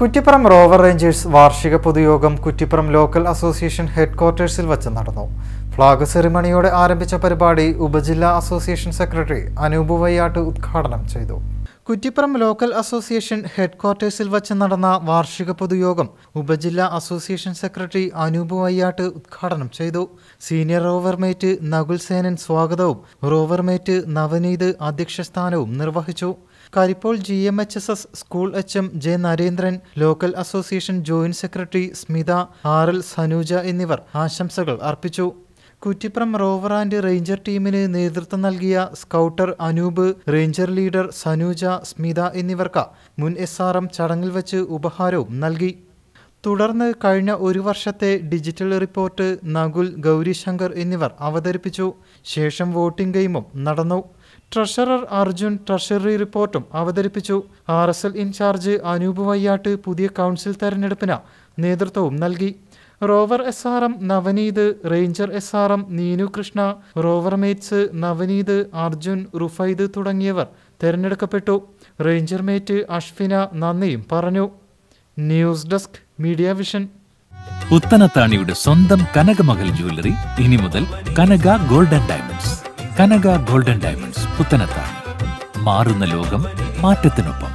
Kuttippuram rover Rangers വാർഷിക പൊതുയോഗം Kuttippuram local association ഹെഡ്ക്വാർട്ടേഴ്സിൽ വച്ച് നടന്നു ഫ്ളാഗ് സെറിമണിയോടെ ആരംഭിച്ച പരിപാടി ഉപജില്ലാ അസോസിയേഷൻ സെക്രട്ടറി അനൂപ് വയ്യാട്ട് ഉദ്ഘാടനം ചെയ്തു കുറ്റിപ്പുറം ലോക്കൽ അസോസിയേഷൻ ഹെഡ്ക്വാർട്ടേഴ്സിൽ വച്ച് നടന്ന വാർഷിക പൊതുയോഗം ഉപജില്ലാ അസോസിയേഷൻ സെക്രട്ടറി അനൂപ് വയ്യാട്ട് ഉദ്ഘാടനം ചെയ്തു സീനിയർ റോവർമേറ്റ് നകുൽ സേനൻ സ്വാഗതവും റോവർമേറ്റ് നവനീത് അധ്യക്ഷസ്ഥാനവും നിർവഹിച്ചു Karippol G M H S S school H M J Narendran local association joint secretary Smitha R L Sanooja എന്നിവർ ആശംസകൾ അർപ്പിച്ചു കുറ്റിപ്പുറം റോവർ ആൻഡ് റേഞ്ചർ ടീമിന് നേതൃത്വം നൽകിയ scouter Anoop ranger leader Sanooja Smitha എന്നിവർക്ക് മുൻ എസ് ആർ എം ചടങ്ങിൽ വച്ച് ഉപഹാരവും നൽകി തുടർന്ന് കഴിഞ്ഞ ഒരു വർഷത്തെ ഡിജിറ്റൽ റിപ്പോർട്ട് നകുൽ ഗൗരിശങ്കർ എന്നിവർ അവതരിപ്പിച്ചു ശേഷം വോട്ടിംഗ് ഗെയിമും നടന്നു ട്രഷറർ അർജുൻ ട്രഷറി റിപ്പോർട്ടും അവതരിപ്പിച്ചു R S L in charge Anoop Vayyatt പുതിയ കൗൺസിൽ തെരഞ്ഞെടുപ്പിന് നേതൃത്വവും നൽകി rover S R M Navaneeth ranger S R M Neenu Krishna rover mates Navaneeth Arjun Rufaid തുടങ്ങിയവർ തെരഞ്ഞെടുക്കപ്പെട്ടു റേഞ്ചർ മേറ്റ് അശ്വിന നന്ദിയും പറഞ്ഞു ന്യൂസ് ഡെസ്ക് മീഡിയ വിഷൻ പുത്തനത്താണിയുടെ സ്വന്തം കനകമകൽ ജ്വല്ലറി ഇനി മുതൽ Kanaka golden diamonds Kanaka golden diamonds Puthanathani മാറുന്ന ലോകം മാറ്റത്തിനൊപ്പം